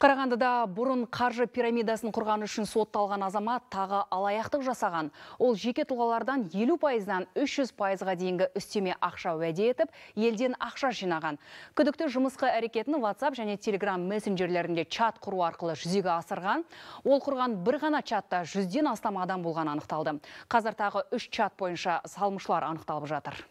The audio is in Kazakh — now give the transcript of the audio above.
Қарағандыда бұрын қаржы пирамидасын құрғаны үшін сотталған азамат тағы алаяқтық жасаған. Ол жеке тұлғалардан 50 пайыздан 300 пайызға дейінгі үстеме ақша уәде етіп, елден ақша жинаған. Күдікті жұмысқы әрекетін WhatsApp және Telegram мессенджерлерінде чат құру арқылы жүзеге асырған. Ол құрған бір ғана чатта жүзден астам адам болған анықталды. Қазір тағы үш чат бойынша салымшылар анықталып жатыр.